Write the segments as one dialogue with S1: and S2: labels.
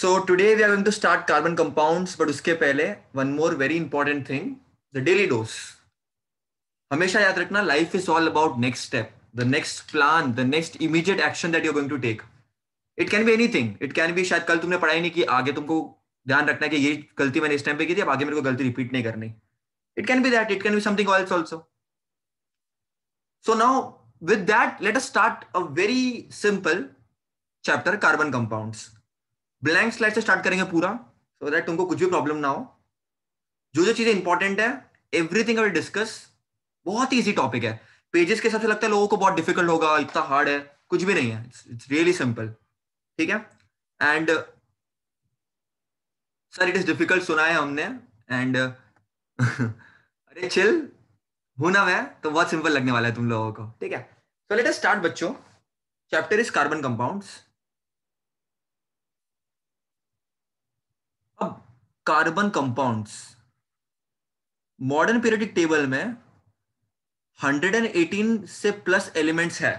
S1: So today we are going to start carbon compounds but उसके पहले one more very important thing the daily dose हमेशा याद रखना life is all about next step the next plan the next immediate action that you going to take it can be thing it can be शायद कल तुमने पढ़ाई नहीं की आगे तुमको ध्यान रखना है कि ये गलती मैंने इस टाइम पे की थी अब आगे मेरे को गलती रिपीट नहीं करनी it can be that it can be something ऑल्स also so now with that let us start a very simple chapter carbon compounds blank slide से स्टार्ट करेंगे पूरा सो so दैट तुमको कुछ भी प्रॉब्लम ना हो जो जो चीजें इंपॉर्टेंट है एवरीथिंग आई डिस्कस बहुत ईजी टॉपिक है पेजेस के हिसाब से लगता है लोगों को बहुत डिफिकल्ट होगा इतना हार्ड है कुछ भी नहीं है इट्स रियली सिंपल ठीक है and sir it is difficult सुना है हमने एंड uh, अरे चिल होना ना तो बहुत सिंपल लगने वाला है तुम लोगों को ठीक है सो लेट अस स्टार्ट बच्चों चैप्टर इज कार्बन कंपाउंड्स अब carbon compounds modern periodic table में 118 से प्लस एलिमेंट्स है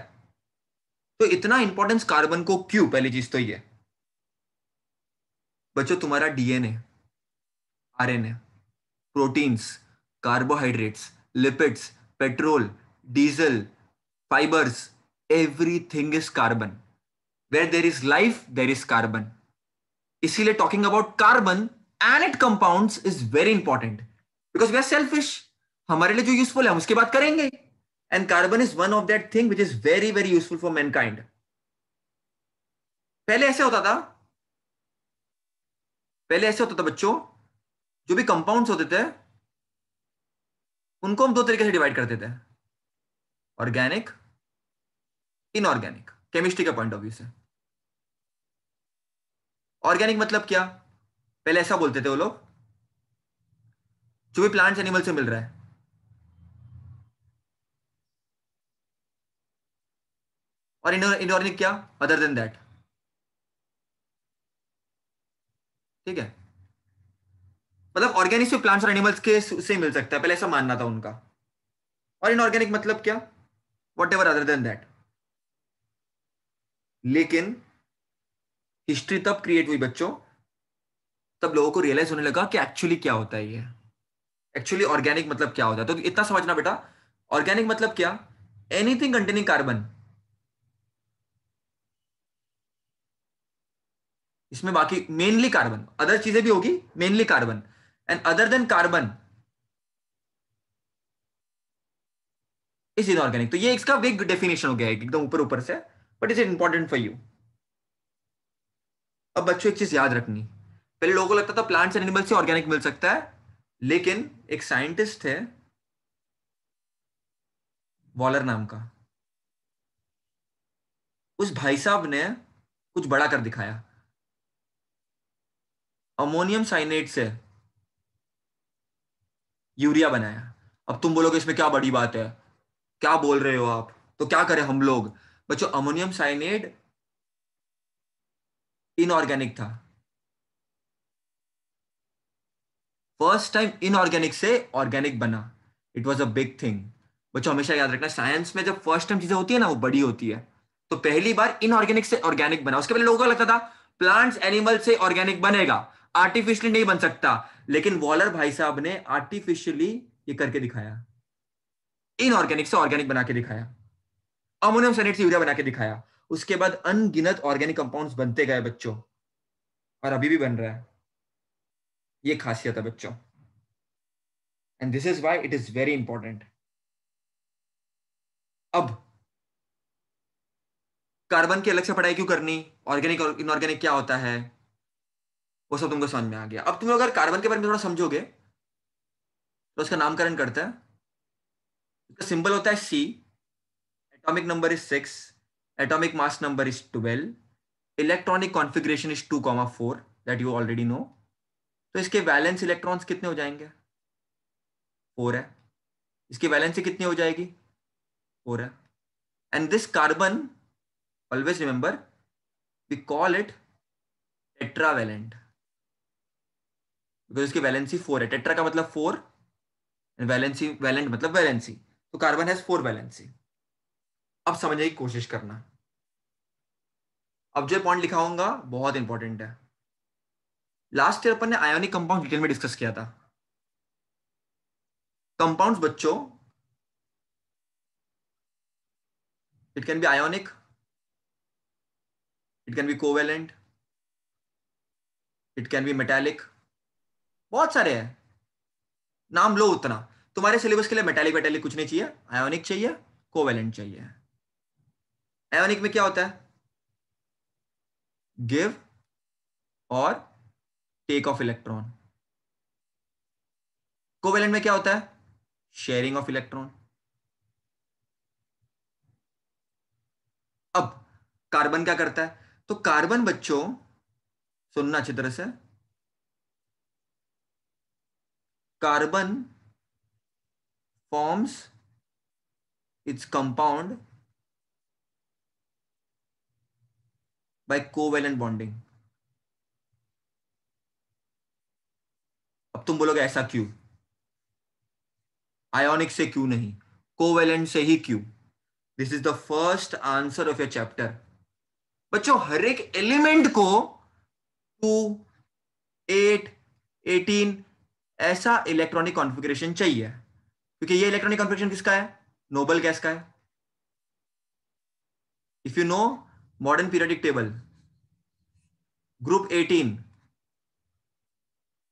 S1: तो इतना इंपॉर्टेंस कार्बन को क्यों पहली चीज तो ये बच्चों तुम्हारा DNA RNA proteins carbohydrates lipids petrol diesel fibres everything is carbon where there is life there is carbon इसीलिए talking about carbon and it compound is very important because we are selfish हमारे लिए जो useful है हम उसकी बात करेंगे and carbon is one of that thing which is very very useful for mankind पहले ऐसे होता था पहले ऐसे होता था बच्चों जो भी कंपाउंड्स होते थे उनको हम दो तरीके से डिवाइड करते थे ऑर्गेनिक इनऑर्गेनिक केमिस्ट्री के पॉइंट ऑफ व्यू से ऑर्गेनिक मतलब क्या पहले ऐसा बोलते थे वो लोग जो भी प्लांट्स एनिमल से मिल रहा है और इनऑर्गेनिक क्या अदर देन दैट ठीक है मतलब ऑर्गेनिक से प्लांट्स और एनिमल्स के से मिल सकता है पहले ऐसा मानना था उनका और इनऑर्गेनिक मतलब क्या whatever other than that लेकिन हिस्ट्री तब क्रिएट हुई बच्चों तब लोगों को रियलाइज होने लगा कि एक्चुअली क्या होता है ये एक्चुअली ऑर्गेनिक मतलब क्या होता है तो इतना समझना बेटा ऑर्गेनिक मतलब क्या एनीथिंग कंटेनिंग कार्बन इसमें बाकी मेनली कार्बन अदर चीजें भी होगी mainly carbon and other than carbon is inorganic तो ये इसका बिग डेफिनेशन हो गया है एकदम ऊपर ऊपर से but is important for you अब बच्चों एक चीज याद रखनी पहले लोगों को लगता था प्लांट्स एंड एनिमल से ऑर्गेनिक मिल सकता है लेकिन एक साइंटिस्ट है वॉलर नाम का उस भाई साहब ने कुछ बड़ा कर दिखाया अमोनियम साइनेट से यूरिया बनाया अब तुम बोलोगे इसमें क्या बड़ी बात है क्या बोल रहे हो आप तो क्या करें हम लोग बच्चों अमोनियम साइनेट इनऑर्गेनिक था फर्स्ट टाइम इनऑर्गेनिक से ऑर्गेनिक बना it was a big thing बच्चों हमेशा याद रखना साइंस में जब फर्स्ट टाइम चीजें होती है ना वो बड़ी होती है तो पहली बार इनऑर्गेनिक से ऑर्गेनिक बना उसके पहले लोगों को लगता था प्लांट्स एनिमल से ऑर्गेनिक बनेगा आर्टिफिशियली नहीं बन सकता लेकिन वॉलर भाई साहब ने आर्टिफिशियली ये करके दिखाया इनऑर्गेनिक से ऑर्गेनिक बना के दिखाया अमोनियम सेनेट से यूरिया बना के दिखाया उसके बाद अनगिनत ऑर्गेनिक कंपाउंड्स बनते गए बच्चों और अभी भी बन रहा है ये खासियत है बच्चों and this is why it is very important अब कार्बन की अलग से पढ़ाई क्यों करनी ऑर्गेनिक और इनऑर्गेनिक क्या होता है वो सब तुमको समझ में आ गया अब तुम अगर कार्बन के बारे में थोड़ा समझोगे तो उसका नामकरण करता है सिंबल होता है C atomic number is six Atomic mass number is 12. Electronic configuration is 2, comma 4 that you already know. तो इसके वैलेंस इलेक्ट्रॉन्स कितने हो जाएंगे फोर है इसकी वैलेंसी कितनी हो जाएगी फोर है and this carbon always remember we call it tetravalent because इसकी वैलेंसी फोर है टेट्रा का मतलब फोर एंड वैलेंसी वैलेंट मतलब वैलेंसी तो कार्बन हैज फोर वैलेंसी अब समझने की कोशिश करना अब जो पॉइंट लिखा होगा बहुत इंपॉर्टेंट है लास्ट ईयर अपन ने आयोनिक कंपाउंड डिटेल में डिस्कस किया था कंपाउंड्स बच्चों it can be ionic it can be covalent it can be metallic बहुत सारे हैं नाम लो उतना तुम्हारे सिलेबस के लिए मेटेलिक वेटेलिक कुछ नहीं चाहिए आयोनिक चाहिए कोवेलेंट चाहिए एवनिक में क्या होता है गिव और टेक ऑफ इलेक्ट्रॉन कोवेलेंट में क्या होता है शेयरिंग ऑफ इलेक्ट्रॉन अब कार्बन क्या करता है तो कार्बन बच्चों सुनना अच्छी तरह से carbon forms its compound by covalent bonding अब तुम बोलोगे ऐसा क्यों आयोनिक से क्यों नहीं कोवेलेंट से ही क्यों this is the first answer of your chapter बच्चों हर एक एलिमेंट को टू एट एटीन ऐसा इलेक्ट्रॉनिक कॉन्फ़िगरेशन चाहिए क्योंकि ये इलेक्ट्रॉनिक कॉन्फ़िगरेशन किसका है नोबल गैस का है if you know modern periodic table group 18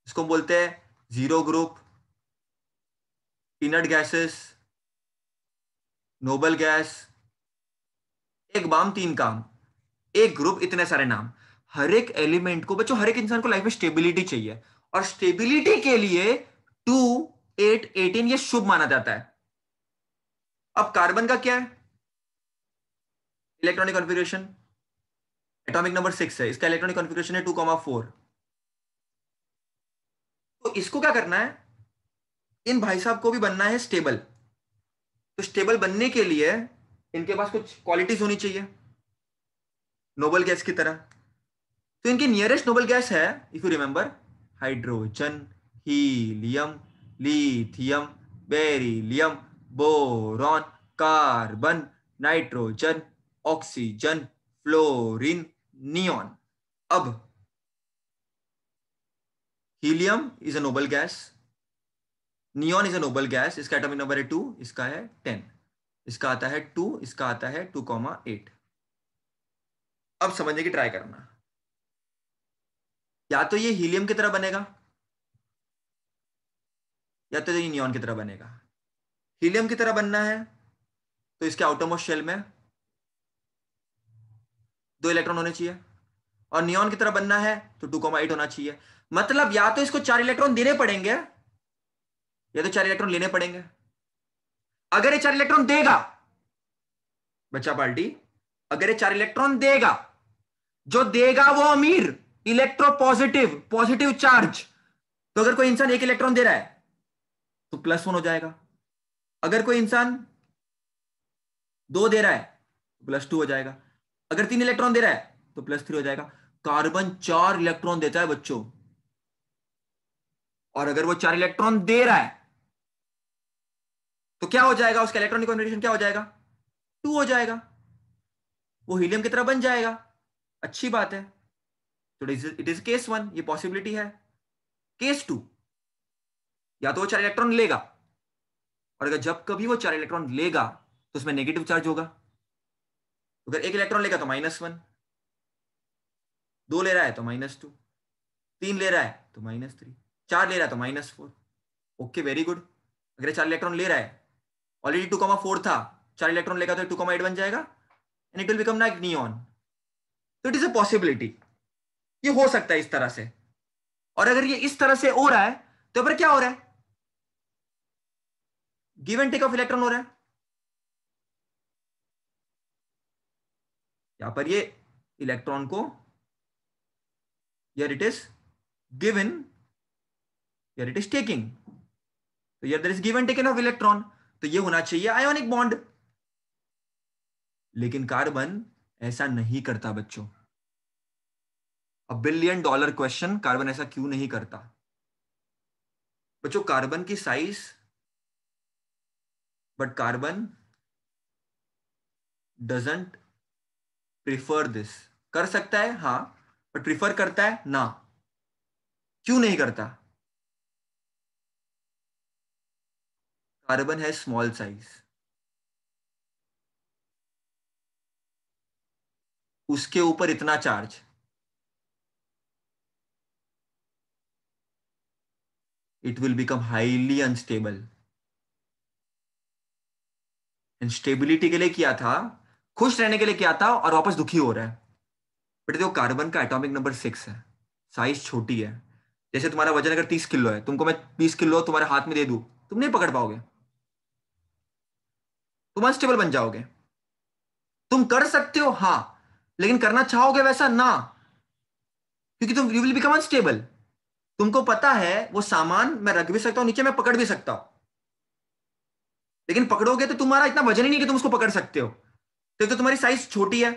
S1: इसको बोलते हैं zero group inert gases noble gas एक बाम तीन काम एक ग्रुप इतने सारे नाम हर एक एलिमेंट को बच्चों हर एक इंसान को लाइफ में स्टेबिलिटी चाहिए और स्टेबिलिटी के लिए टू एट एटीन ये शुभ माना जाता है अब कार्बन का क्या है electronic configuration atomic number six है इसका इलेक्ट्रॉनिक कॉन्फ़िगरेशन है टू कॉमा फोर तो इसको क्या करना है इन भाई साहब को भी बनना है स्टेबल तो स्टेबल बनने के लिए इनके पास कुछ क्वालिटीज होनी चाहिए नोबल गैस की तरह तो इनकी नियरेस्ट नोबल गैस है if you remember hydrogen helium lithium beryllium boron carbon nitrogen oxygen fluorine neon अब helium is a noble gas neon is a noble gas इसका एटॉमिक नंबर है टू इसका है टेन इसका आता है टू इसका आता है टू कॉमा एट अब समझने की ट्राई करना या तो ये हीलियम की तरह बनेगा या तो ये नियॉन की तरह बनेगा हीलियम की तरह बनना है तो इसके आउटोमोस्ट शेल में दो इलेक्ट्रॉन होने चाहिए और नियॉन की तरह बनना है तो टू कॉमा एट होना चाहिए मतलब या तो इसको चार इलेक्ट्रॉन देने पड़ेंगे या तो चार इलेक्ट्रॉन लेने पड़ेंगे अगर ये चार इलेक्ट्रॉन देगा बच्चा पार्टी अगर ये चार इलेक्ट्रॉन देगा जो देगा वो अमीर इलेक्ट्रो पॉजिटिव पॉजिटिव चार्ज तो अगर कोई इंसान एक इलेक्ट्रॉन दे रहा है तो प्लस वन हो जाएगा अगर कोई इंसान दो दे रहा है प्लस तो टू हो जाएगा अगर तीन इलेक्ट्रॉन दे रहा है तो प्लस थ्री हो जाएगा कार्बन चार इलेक्ट्रॉन देता है बच्चों और अगर वो चार इलेक्ट्रॉन दे रहा है तो क्या हो जाएगा उसका इलेक्ट्रॉनिक कॉन्फ़िगरेशन क्या हो जाएगा टू हो जाएगा वो हीलियम की तरह बन जाएगा अच्छी बात है तो इट इज केस वन ये पॉसिबिलिटी है केस टू या तो वो चार इलेक्ट्रॉन लेगा और अगर जब कभी वो चार इलेक्ट्रॉन लेगा तो उसमें नेगेटिव चार्ज होगा उधर एक इलेक्ट्रॉन लेगा तो माइनस वन दो ले रहा है तो माइनस टू तीन ले रहा है तो माइनस थ्री चार ले रहा है तो minus four okay very good अगर चार इलेक्ट्रॉन ले रहा है ऑलरेडी टू कॉमा फोर था चार इलेक्ट्रॉन लेगा तो टू कॉमा एट बन जाएगा and it will become neon तो इट इज अ पॉसिबिलिटी ये हो सकता है इस तरह से और अगर ये इस तरह से हो रहा है तो पर क्या हो रहा है give and take of electron हो रहा है यहां पर ये इलेक्ट्रॉन को here it is given here it is taking तो here there is given taken of electron तो ये होना चाहिए आयोनिक बॉन्ड लेकिन कार्बन ऐसा नहीं करता बच्चों a billion dollar question carbon ऐसा क्यों नहीं करता बच्चों कार्बन की size but carbon doesn't prefer this कर सकता है हाँ बट प्रिफर करता है ना क्यों नहीं करता कार्बन है स्मॉल साइज उसके ऊपर इतना charge it will become highly unstable stability के लिए किया था खुश रहने के लिए क्या था और वापस दुखी हो रहा है बेटे देखो कार्बन का एटॉमिक नंबर सिक्स है साइज छोटी है जैसे तुम्हारा वजन अगर तीस किलो है तुमको मैं बीस किलो तुम्हारे हाथ में दे दू तुम नहीं पकड़ पाओगे तुम अनस्टेबल बन जाओगे तुम कर सकते हो हाँ लेकिन करना चाहोगे वैसा ना क्योंकि तुम यू विल बिकम अनस्टेबल तुमको पता है वो सामान मैं रख भी सकता हूं नीचे मैं पकड़ भी सकता हूं लेकिन पकड़ोगे तो तुम्हारा इतना वजन ही नहीं कि तुम उसको पकड़ सकते हो तो, तो तुम्हारी साइज छोटी है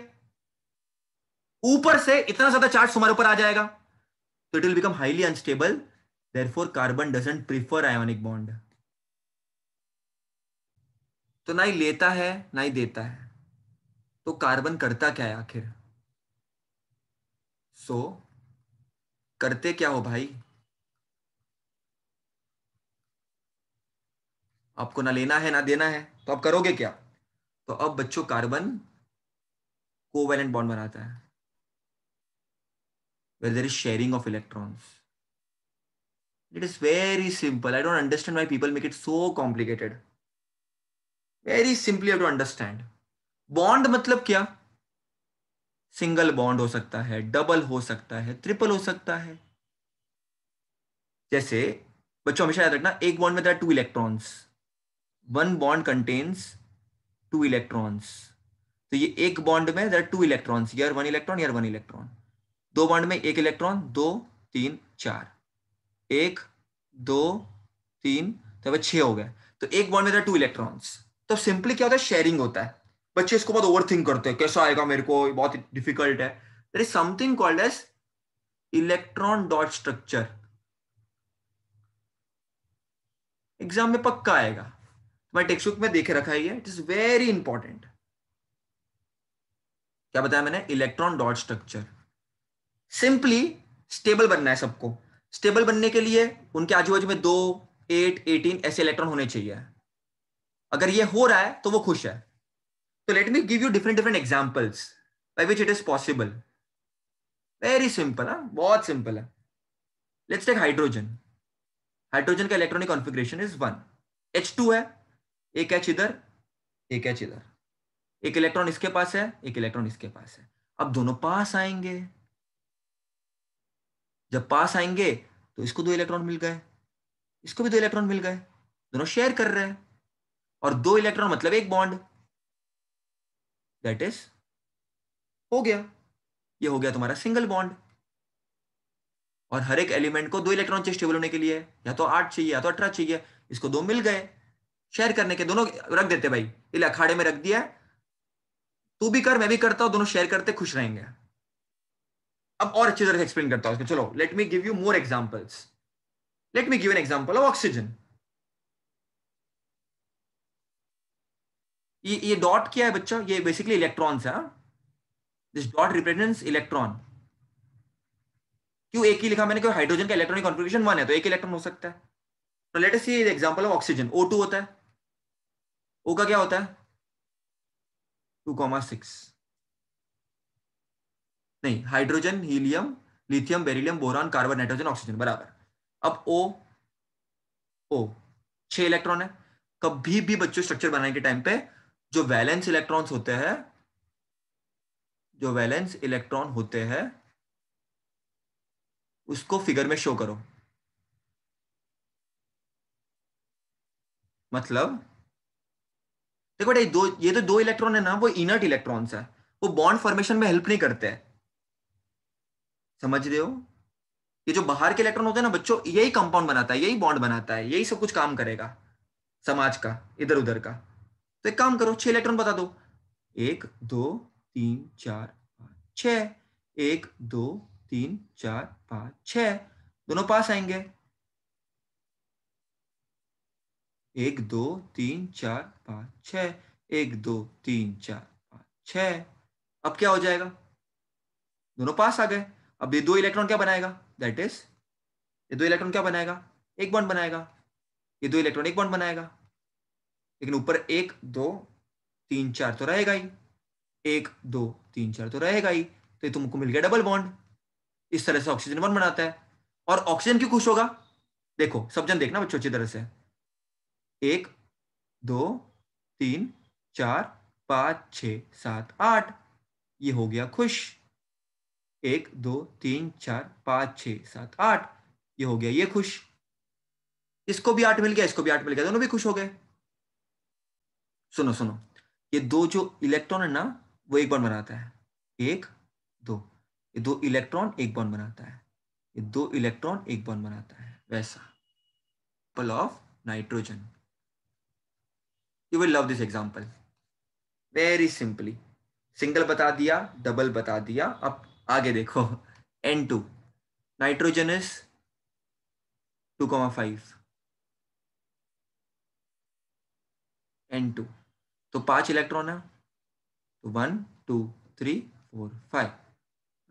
S1: ऊपर से इतना ज्यादा चार्ज तुम्हारे ऊपर आ जाएगा तो it will become highly unstable there carbon doesn't prefer ionic bond तो ना ही लेता है ना ही देता है तो कार्बन करता क्या है आखिर सो so, करते क्या हो भाई आपको ना लेना है ना देना है तो आप करोगे क्या तो अब बच्चों कार्बन कोवेलेंट बॉन्ड बनाता है where there is sharing of electrons it is very simple I don't understand my people make it so complicated very simply I to understand bond मतलब क्या सिंगल बॉन्ड हो सकता है डबल हो सकता है ट्रिपल हो सकता है जैसे बच्चों हमेशा याद रखना एक बॉन्ड में two electrons one bond contains two electrons तो ये एक बॉन्ड में देर टू इलेक्ट्रॉन्स यार वन इलेक्ट्रॉन यार वन इलेक्ट्रॉन दो बॉन्ड में एक इलेक्ट्रॉन दो तीन चार एक दो तीन तो छह हो गए तो एक बॉन्ड में टू इलेक्ट्रॉन्स तो सिंपली क्या होता है शेयरिंग होता है बच्चे इसको बहुत ओवर थिंक करते हैं कैसा आएगा मेरे को बहुत डिफिकल्ट है there is something called as electron dot structure exam में पक्का आएगा मैं टेक्स्ट बुक में देखे रखा ही है इट इज वेरी इंपॉर्टेंट क्या बताया मैंने electron dot structure simply stable बनना है सबको स्टेबल बनने के लिए उनके आजू बाजू में दो एट एटीन ऐसे इलेक्ट्रॉन होने चाहिए अगर ये हो रहा है तो वो खुश है तो let me give you different different examples by which it is possible very simple है बहुत सिंपल है लेट्स टेक हाइड्रोजन हाइड्रोजन का electronic configuration is one H two है एक एच इधर एक एच इधर एक इलेक्ट्रॉन इसके पास है एक इलेक्ट्रॉन इसके पास है अब दोनों पास आएंगे जब पास आएंगे तो इसको दो इलेक्ट्रॉन मिल गए इसको भी दो इलेक्ट्रॉन मिल गए दोनों शेयर कर रहे हैं और दो इलेक्ट्रॉन मतलब एक बॉन्ड दैट इज हो गया ये हो गया तुम्हारा सिंगल बॉन्ड और हर एक एलिमेंट को दो इलेक्ट्रॉन चाहिए स्टेबल होने के लिए या तो आठ चाहिए या तो अठारह चाहिए इसको दो मिल गए शेयर करने के दोनों रख देते भाई इले अखाड़े में रख दिया तू भी कर मैं भी करता हूं दोनों शेयर करते खुश रहेंगे अब और अच्छी तरह से एक्सप्लेन करता हूं चलो let me give you more examples let me give an example of oxygen ये ये डॉट क्या है बच्चा ये बेसिकली इलेक्ट्रॉन्स है दिस डॉट रिप्रेजेंट्स इलेक्ट्रॉन क्यों एक ही लिखा मैंने क्यों हाइड्रोजन का इलेक्ट्रॉनिक कॉन्फ़िगरेशन वन है तो एक इलेक्ट्रॉन हो सकता है तो let us see example of oxygen O two होता है ओ का क्या होता है टू कॉमा सिक्स नहीं hydrogen helium lithium beryllium boron carbon nitrogen oxygen बराबर अब ओ ओ छह इलेक्ट्रॉन है कभी भी बच्चों स्ट्रक्चर बनाने के टाइम पे जो वैलेंस इलेक्ट्रॉन्स होते हैं जो वैलेंस इलेक्ट्रॉन होते हैं उसको फिगर में शो करो मतलब देखो बेटा दो ये तो दो इलेक्ट्रॉन है ना वो इनर्ट इलेक्ट्रॉन्स है वो बॉन्ड फॉर्मेशन में हेल्प नहीं करते हैं समझ रहे हो ये जो बाहर के इलेक्ट्रॉन होते हैं ना बच्चों यही कंपाउंड बनाता है यही बॉन्ड बनाता है यही सब कुछ काम करेगा समाज का इधर उधर का तो एक काम करो छह इलेक्ट्रॉन बता दो एक दो तीन चार पाँच छ एक दो तीन चार पाँच छ दोनों पास आएंगे एक दो तीन चार पाँच छ एक दो तीन चार पाँच छ अब क्या हो जाएगा दोनों पास आ गए अब ये दो इलेक्ट्रॉन क्या बनाएगा दैट इज ये दो इलेक्ट्रॉन क्या बनाएगा एक बॉन्ड बनाएगा ये दो इलेक्ट्रॉन एक बॉन्ड बनाएगा लेकिन ऊपर एक दो तीन चार तो रहेगा ही एक दो तीन चार तो रहेगा ही तो तुमको मिल गया डबल बॉन्ड इस तरह से ऑक्सीजन बॉन्ड बनाता है और ऑक्सीजन क्यों खुश होगा देखो सब जन देखना बच्चों अच्छी तरह से एक दो तीन चार पाँच छ सात आठ ये हो गया खुश एक दो तीन चार पाँच छ सात आठ ये हो गया ये खुश इसको भी आठ मिल गया इसको भी आठ मिल गया दोनों भी खुश हो गए सुनो सुनो ये दो जो इलेक्ट्रॉन है ना वो एक बॉन्ड बनाता है एक दो ये दो इलेक्ट्रॉन एक बॉन्ड बनाता है ये दो इलेक्ट्रॉन एक बॉन्ड बनाता है वैसा पल of nitrogen you will love this example very simply single बता दिया डबल बता दिया अब आगे देखो N two nitrogen is two comma five N two तो पांच इलेक्ट्रॉन है one two three four five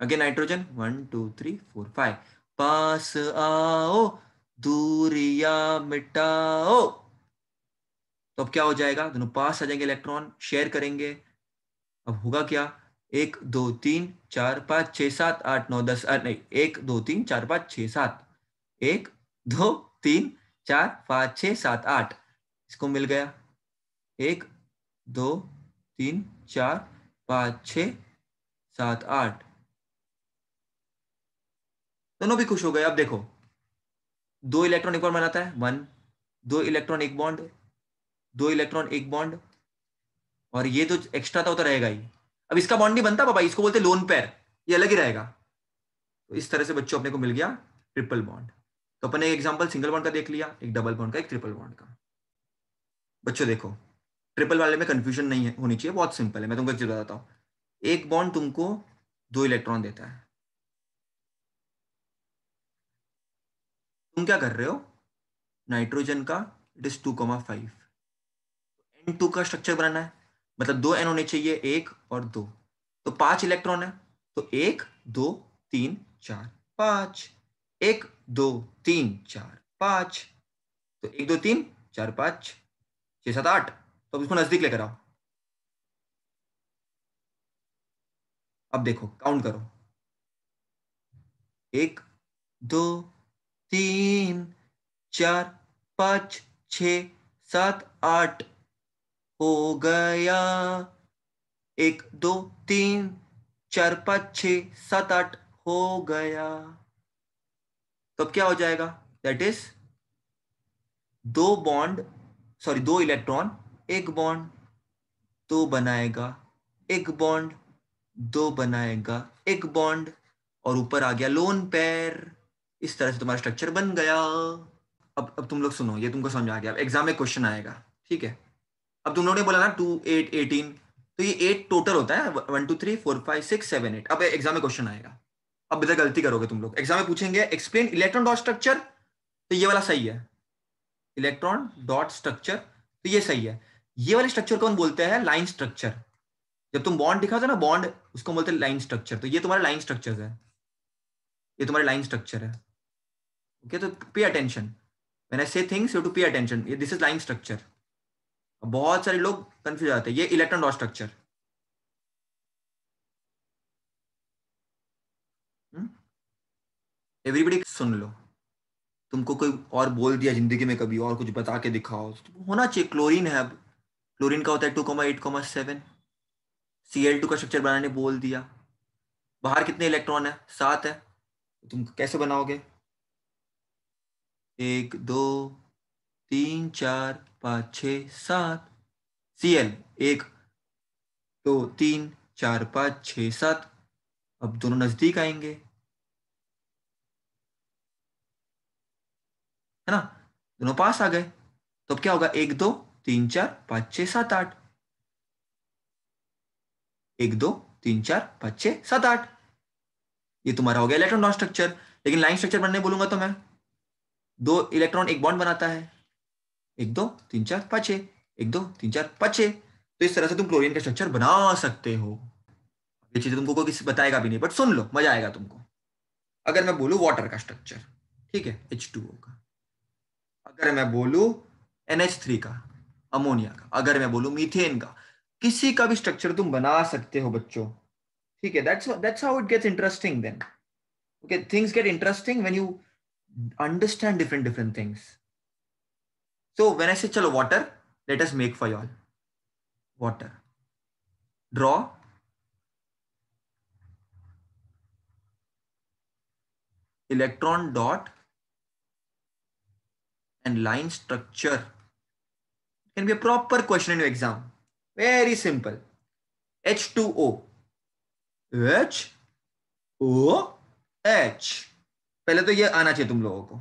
S1: again nitrogen one two three four five पास आओ दूरिया मिटाओ तो अब क्या हो जाएगा दोनों पास आ जाएंगे इलेक्ट्रॉन शेयर करेंगे अब होगा क्या एक दो तीन चार पाँच छ सात आठ नौ दस नहीं एक दो तीन चार पाँच छ सात एक दो तीन चार पाँच छ सात आठ इसको मिल गया एक दो तीन चार पाँच छ सात आठ दोनों भी खुश हो गए अब देखो दो इलेक्ट्रॉन एक बनाता है वन दो इलेक्ट्रॉन एक बॉन्ड दो इलेक्ट्रॉन एक बॉन्ड और ये तो एक्स्ट्रा था तो रहेगा ही अब इसका बॉन्ड नहीं बनता पापा इसको बोलते लोन पैर ये अलग ही रहेगा तो इस तरह से बच्चों अपने को मिल गया ट्रिपल बॉन्ड तो अपने एक एग्जाम्पल सिंगल बॉन्ड का देख लिया एक डबल बॉन्ड का एक ट्रिपल बॉन्ड का बच्चों देखो ट्रिपल वाले में कंफ्यूजन नहीं है, होनी चाहिए बहुत सिंपल है मैं तुमको चीज बताता हूँ एक बॉन्ड तुमको दो इलेक्ट्रॉन देता है तुम क्या कर रहे हो नाइट्रोजन का it is two comma five N two का स्ट्रक्चर बनाना है मतलब दो एन होने चाहिए एक और दो तो पांच इलेक्ट्रॉन है तो एक दो तीन चार पांच एक दो तीन चार पांच तो एक दो तीन चार पांच छह सात आठ तो इसको नजदीक लेकर आओ अब देखो काउंट करो एक दो तीन चार पांच छ सात आठ हो गया एक दो तीन चार पाँच छ सात आठ हो गया तब क्या हो जाएगा दैट इज दो बॉन्ड सॉरी दो इलेक्ट्रॉन एक बॉन्ड दो बनाएगा एक बॉन्ड दो बनाएगा एक बॉन्ड और ऊपर आ गया लोन पैर इस तरह से तुम्हारा स्ट्रक्चर बन गया अब अब तुम लोग सुनो ये तुमको समझ आ गया अब एग्जाम में क्वेश्चन आएगा ठीक है अब तुम लोगों ने बोला ना टू एट एटीन तो ये एट टोटल होता है one two three four five six seven eight अब एग्जाम में क्वेश्चन आएगा अब इधर गलती करोगे तुम लोग एग्जाम में पूछेंगे एक्सप्लेन इलेक्ट्रॉन डॉट स्ट्रक्चर तो ये वाला सही है इलेक्ट्रॉन डॉट स्ट्रक्चर तो ये सही है ये वाले स्ट्रक्चर कौन बोलते हैं लाइन स्ट्रक्चर जब तुम बॉन्ड दिखा था ना बॉन्ड उसको बोलते हैं लाइन स्ट्रक्चर तो ये तुम्हारे लाइन स्ट्रक्चर है ये तुम्हारे लाइन स्ट्रक्चर है ओके तो pay attention when I say things you to pay attention this is line structure बहुत सारे लोग कंफ्यूज आते हैं ये इलेक्ट्रॉन डॉट स्ट्रक्चर एवरीबडी सुन लो तुमको कोई और बोल दिया जिंदगी में कभी और कुछ बता के दिखाओ तो होना चाहिए क्लोरीन है अब क्लोरीन का होता है two comma eight comma seven C L two का स्ट्रक्चर बनाने बोल दिया बाहर कितने इलेक्ट्रॉन है सात है तो तुम कैसे बनाओगे एक दो तीन चार पाँच छ सात सी एल एक दो तीन चार पाँच छ सात अब दोनों नजदीक आएंगे है ना दोनों पास आ गए तो अब क्या होगा एक दो तीन चार पाँच छ सात आठ एक दो तीन चार पाँच छ सात आठ ये तुम्हारा हो गया इलेक्ट्रॉन स्ट्रक्चर लेकिन लाइन स्ट्रक्चर बनने बोलूंगा तो मैं दो इलेक्ट्रॉन एक बॉन्ड बनाता है एक दो तीन चार पाचे एक दो तीन चार पाचे तो इस तरह से तुम क्लोरीन का स्ट्रक्चर बना सकते हो ये चीजें तुमको कोई किसी बताएगा भी नहीं बट सुन लो मजा आएगा तुमको अगर मैं बोलू वाटर का स्ट्रक्चर ठीक है एच टू ओ का अगर मैं बोलू एन एच थ्री का अमोनिया का अगर मैं बोलू मीथेन का किसी का भी स्ट्रक्चर तुम बना सकते हो बच्चों ठीक है that's that's how it gets interesting then okay things get interesting when you understand different different things So when I say chalo water, let us make for you all Water. Draw. Electron dot and line structure. It can be a proper question in your exam. Very simple. H2O. H O H. पहले तो ये आना चाहिए तुम लोगों को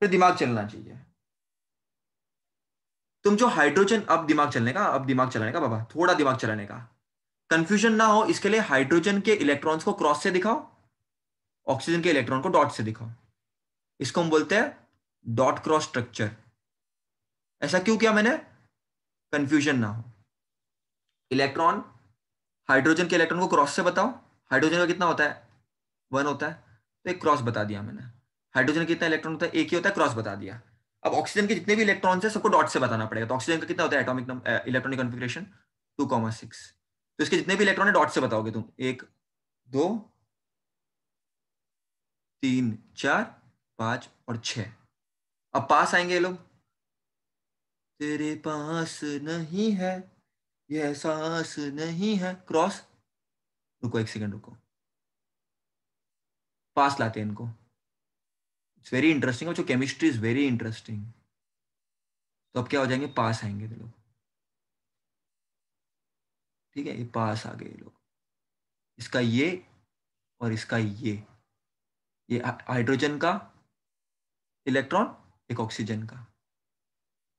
S1: फिर दिमाग चलना चाहिए तुम जो हाइड्रोजन अब दिमाग चलने का अब दिमाग चलाने का बाबा थोड़ा दिमाग चलाने का कंफ्यूजन ना हो इसके लिए हाइड्रोजन के इलेक्ट्रॉन्स को क्रॉस से दिखाओ ऑक्सीजन के इलेक्ट्रॉन को डॉट से दिखाओ इसको हम बोलते हैं डॉट क्रॉस स्ट्रक्चर ऐसा क्यों किया मैंने कंफ्यूजन ना हो इलेक्ट्रॉन हाइड्रोजन के इलेक्ट्रॉन को क्रॉस से बताओ हाइड्रोजन का कितना होता है वन होता है तो एक क्रॉस बता दिया मैंने हाइड्रोजन कितना इलेक्ट्रॉन होता है एक ही होता है क्रॉस बता दिया अब ऑक्सीजन के जितने भी इलेक्ट्रॉन है सबको डॉट से बताना पड़ेगा तो ऑक्सीजन का कितना होता है atomic electronic configuration two comma six तो इसके जितने भी इलेक्ट्रॉन है डॉट से बताओगे तुम एक दो तीन चार पांच और छ अब पास आएंगे ये लोग तेरे पास नहीं है ये सांस नहीं है क्रॉस रुको एक सेकंड रुको पास लाते हैं इनको इट्स वेरी इंटरेस्टिंग और जो केमिस्ट्री इज वेरी इंटरेस्टिंग तो अब क्या हो जाएंगे पास आएंगे ये लोग ठीक है ये पास आ गए ये लोग इसका ये और इसका ये ये हाइड्रोजन का इलेक्ट्रॉन एक ऑक्सीजन का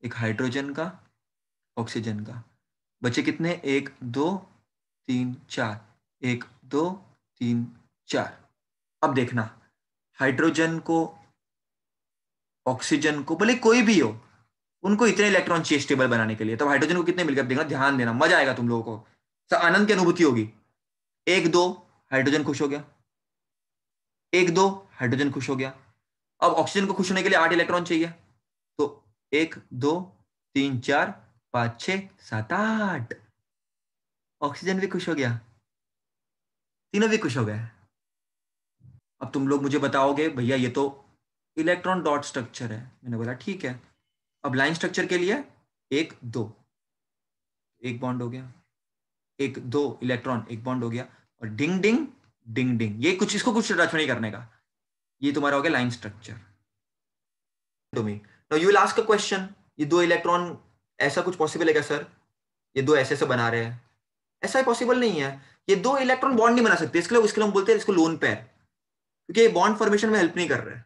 S1: एक हाइड्रोजन का ऑक्सीजन का बचे कितने एक दो तीन चार एक दो तीन चार अब देखना हाइड्रोजन को ऑक्सीजन को भले कोई भी हो उनको इतने इलेक्ट्रॉन चाहिए स्टेबल बनाने के लिए तो हाइड्रोजन को कितने मिलकर देखना ध्यान देना मजा आएगा तुम लोगों को सर आनंद की अनुभूति होगी एक दो हाइड्रोजन खुश हो गया एक दो हाइड्रोजन खुश हो गया अब ऑक्सीजन को खुश होने के लिए आठ इलेक्ट्रॉन चाहिए तो एक दो तीन चार पांच छ सात आठ ऑक्सीजन भी खुश हो गया तीनों भी खुश हो गए अब तुम लोग मुझे बताओगे भैया ये तो इलेक्ट्रॉन डॉट स्ट्रक्चर है मैंने बोला ठीक है अब लाइन स्ट्रक्चर के लिए एक दो एक बॉन्ड हो गया एक दो इलेक्ट्रॉन एक बॉन्ड हो गया और डिंग डिंग डिंग डिंग ये कुछ इसको कुछ टच नहीं करने का ये तुम्हारा हो गया line structure now you last का क्वेश्चन ये दो इलेक्ट्रॉन ऐसा कुछ पॉसिबल है क्या सर ये दो ऐसे ऐसे बना रहे हैं ऐसा पॉसिबल नहीं है ये दो इलेक्ट्रॉन बॉन्ड नहीं बना सकते इसके लिए इसके लिए हम बोलते हैं इसको लोन पैर क्योंकि ये बॉन्ड फॉर्मेशन में हेल्प नहीं कर रहे हैं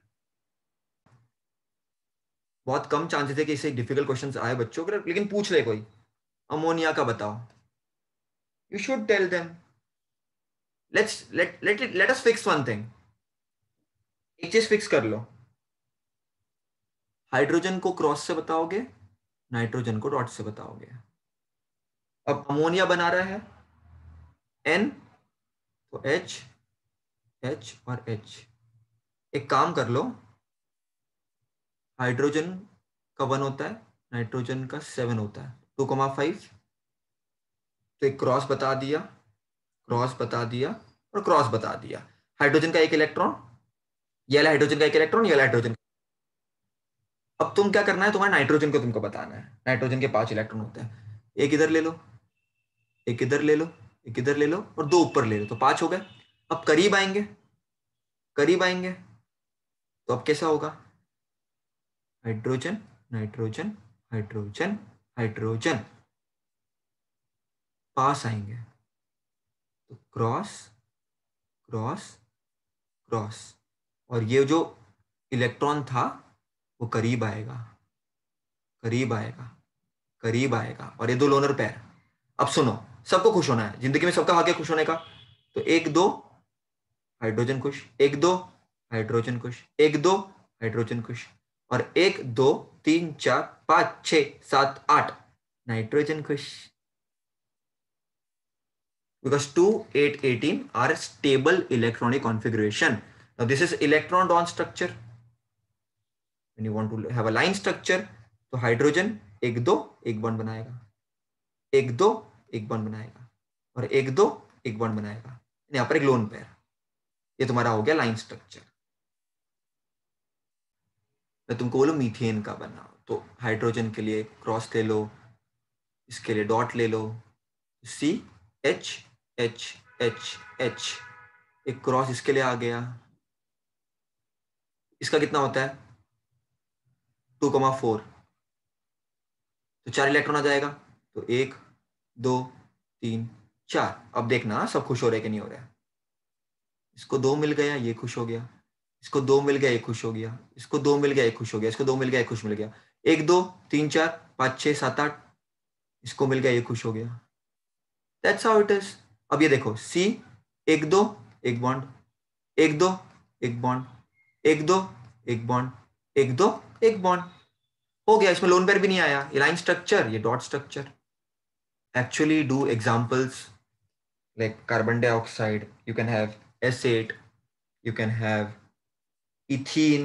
S1: बहुत कम चांसेस है कि इसे डिफिकल्ट क्वेश्चंस आए बच्चों के लेकिन पूछ ले कोई अमोनिया का बताओ you should tell them let's let let let us fix one thing एक चीज फिक्स कर लो हाइड्रोजन को क्रॉस से बताओगे नाइट्रोजन को डॉट से बताओगे अब अमोनिया बना रहा है एन तो एच एच और एच एक काम कर लो हाइड्रोजन का वन होता है नाइट्रोजन का सेवन होता है टू कमा फाइव तो एक क्रॉस बता दिया क्रॉस बता दिया और क्रॉस बता दिया हाइड्रोजन का एक इलेक्ट्रॉन ये हाइड्रोजन का एक इलेक्ट्रॉन ये हाइड्रोजन अब तुम क्या करना है तुम्हारे नाइट्रोजन को तुमको बताना है नाइट्रोजन के पांच इलेक्ट्रॉन होते हैं एक इधर ले लो एक इधर ले लो एक इधर ले लो और दो ऊपर ले लो तो पांच हो गए अब करीब आएंगे करीब आएंगे तो अब कैसा होगा हाइड्रोजन नाइट्रोजन हाइड्रोजन हाइड्रोजन पास आएंगे तो क्रॉस क्रॉस क्रॉस और ये जो इलेक्ट्रॉन था वो करीब आएगा करीब आएगा करीब आएगा और ये दो लोनर पैर अब सुनो सबको खुश होना है जिंदगी में सबका हाके खुश होने का तो एक दो हाइड्रोजन खुश एक दो हाइड्रोजन खुश एक दो हाइड्रोजन खुश और एक दो तीन चार पांच छ सात आठ नाइट्रोजन खुश because two eight eighteen are stable electronic configuration this is electron dot structure you want to have a line structure तो हाइड्रोजन एक दो एक बन बनाएगा एक दो एक बन बनाएगा और एक दो एक बन बनाएगा यहां पर एक लोन पैर ये तुम्हारा हो गया लाइन स्ट्रक्चर मैं तुमको बोलो मीथेन का बनाओ तो हाइड्रोजन के लिए क्रॉस ले लो इसके लिए डॉट ले लो C H H H H एक क्रॉस इसके लिए आ गया इसका कितना होता है टू कमा फोर तो चार इलेक्ट्रॉन आ जाएगा तो एक दो तीन चार अब देखना सब खुश हो रहे कि नहीं हो रहा इसको दो मिल गया ये खुश हो गया इसको दो मिल गया एक खुश हो गया इसको दो मिल गया एक खुश हो गया इसको दो मिल गया एक खुश मिल गया एक दो तीन चार पांच छह सात आठ इसको मिल गया एक खुश हो गया दैट्स हाउ इट इज अब ये देखो सी एक दो एक बॉन्ड एक दो एक बॉन्ड एक दो एक बॉन्ड एक दो एक बॉन्ड हो गया इसमें लोन पेयर भी नहीं आया ये लाइन स्ट्रक्चर ये dot structure do examples like carbon dioxide you can have S eight you can have ethene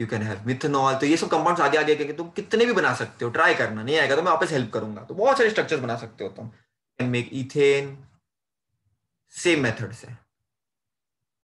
S1: you can have methanol तो ये सब कंपाउंड आगे आगे क्योंकि तुम कितने भी बना सकते हो ट्राई करना नहीं आएगा तो मैं वापस हेल्प करूंगा तो बहुत सारे स्ट्रक्चर बना सकते हो तुम can make ethane same method से